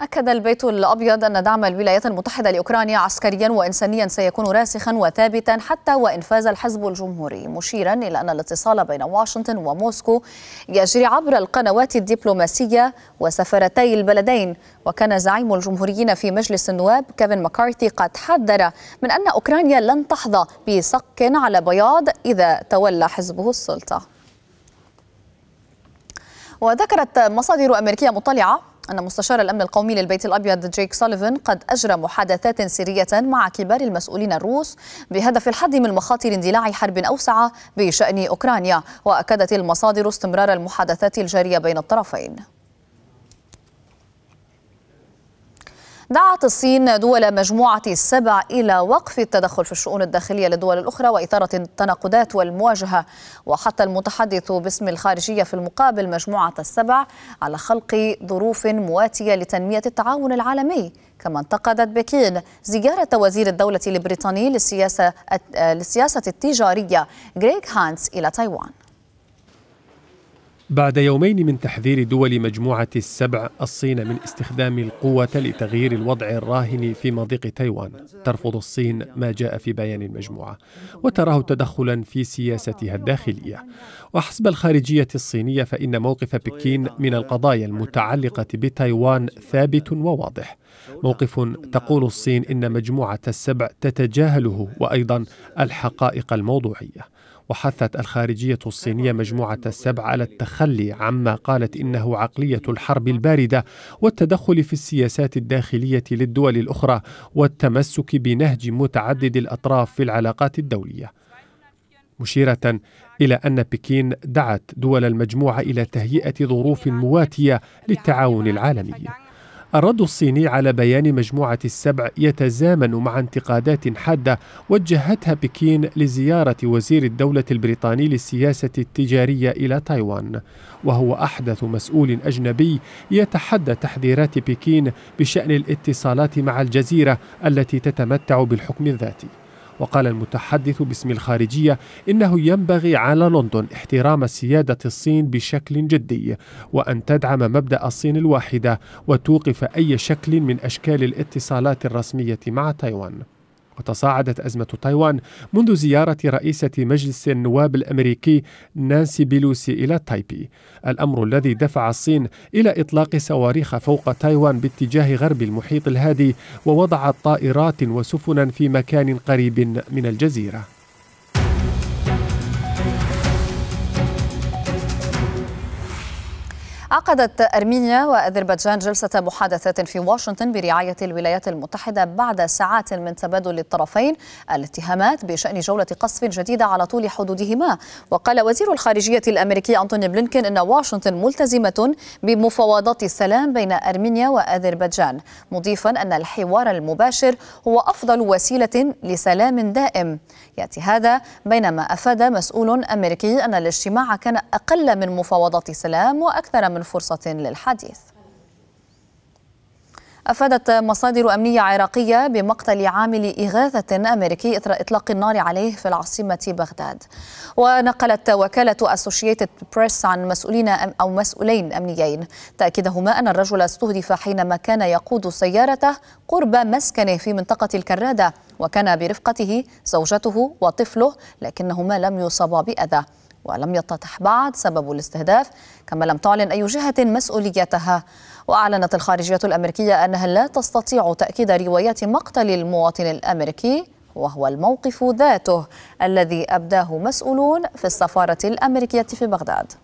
أكد البيت الأبيض أن دعم الولايات المتحدة لأوكرانيا عسكريا وإنسانيا سيكون راسخا وثابتا حتى وإن فاز الحزب الجمهوري مشيرا إلى أن الاتصال بين واشنطن وموسكو يجري عبر القنوات الدبلوماسية وسفرتي البلدين وكان زعيم الجمهوريين في مجلس النواب كيفن مكارثي قد حذر من أن أوكرانيا لن تحظى بصك على بياض إذا تولى حزبه السلطة وذكرت مصادر أمريكية مطلعة أن مستشار الأمن القومي للبيت الأبيض جيك سوليفان قد أجرى محادثات سرية مع كبار المسؤولين الروس بهدف الحد من مخاطر اندلاع حرب أوسع بشأن أوكرانيا وأكدت المصادر استمرار المحادثات الجارية بين الطرفين دعت الصين دول مجموعة السبع إلى وقف التدخل في الشؤون الداخلية للدول الأخرى وإثارة التناقضات والمواجهة وحتى المتحدث باسم الخارجية في المقابل مجموعة السبع على خلق ظروف مواتية لتنمية التعاون العالمي كما انتقدت بكين زيارة وزير الدولة البريطاني للسياسة, للسياسة التجارية غريغ هانس إلى تايوان بعد يومين من تحذير دول مجموعة السبع الصين من استخدام القوة لتغيير الوضع الراهن في مضيق تايوان ترفض الصين ما جاء في بيان المجموعة وتراه تدخلا في سياستها الداخلية وحسب الخارجية الصينية فإن موقف بكين من القضايا المتعلقة بتايوان ثابت وواضح موقف تقول الصين إن مجموعة السبع تتجاهله وأيضا الحقائق الموضوعية وحثت الخارجية الصينية مجموعة السبع على التخلي عما قالت إنه عقلية الحرب الباردة والتدخل في السياسات الداخلية للدول الأخرى والتمسك بنهج متعدد الأطراف في العلاقات الدولية مشيرة إلى أن بكين دعت دول المجموعة إلى تهيئة ظروف مواتية للتعاون العالمي الرد الصيني على بيان مجموعة السبع يتزامن مع انتقادات حادة وجهتها بكين لزيارة وزير الدولة البريطاني للسياسة التجارية إلى تايوان وهو أحدث مسؤول أجنبي يتحدى تحذيرات بكين بشأن الاتصالات مع الجزيرة التي تتمتع بالحكم الذاتي وقال المتحدث باسم الخارجية إنه ينبغي على لندن احترام سيادة الصين بشكل جدي وأن تدعم مبدأ الصين الواحدة وتوقف أي شكل من أشكال الاتصالات الرسمية مع تايوان وتصاعدت أزمة تايوان منذ زيارة رئيسة مجلس النواب الأمريكي نانسي بيلوسي إلى تايبي الأمر الذي دفع الصين إلى إطلاق صواريخ فوق تايوان باتجاه غرب المحيط الهادي ووضعت طائرات وسفنا في مكان قريب من الجزيره عقدت أرمينيا وأذربيجان جلسة محادثات في واشنطن برعاية الولايات المتحدة بعد ساعات من تبادل الطرفين الاتهامات بشأن جولة قصف جديدة على طول حدودهما وقال وزير الخارجية الأمريكي أنتوني بلينكين أن واشنطن ملتزمة بمفاوضات السلام بين أرمينيا وأذربيجان مضيفا أن الحوار المباشر هو أفضل وسيلة لسلام دائم يأتي هذا بينما أفاد مسؤول أمريكي أن الاجتماع كان أقل من مفاوضات سلام وأكثر من فرصة للحديث أفادت مصادر أمنية عراقية بمقتل عامل إغاثة أمريكي إثر إطلاق النار عليه في العاصمة بغداد ونقلت وكالة أسوشيتد بريس عن مسؤولين أو مسؤولين أمنيين تأكيدهما أن الرجل استهدف حينما كان يقود سيارته قرب مسكنه في منطقة الكرادة وكان برفقته زوجته وطفله لكنهما لم يصابا بأذى ولم يتضح بعد سبب الاستهداف كما لم تعلن أي جهة مسؤوليتها وأعلنت الخارجية الأمريكية أنها لا تستطيع تأكيد روايات مقتل المواطن الأمريكي وهو الموقف ذاته الذي أبداه مسؤولون في السفارة الأمريكية في بغداد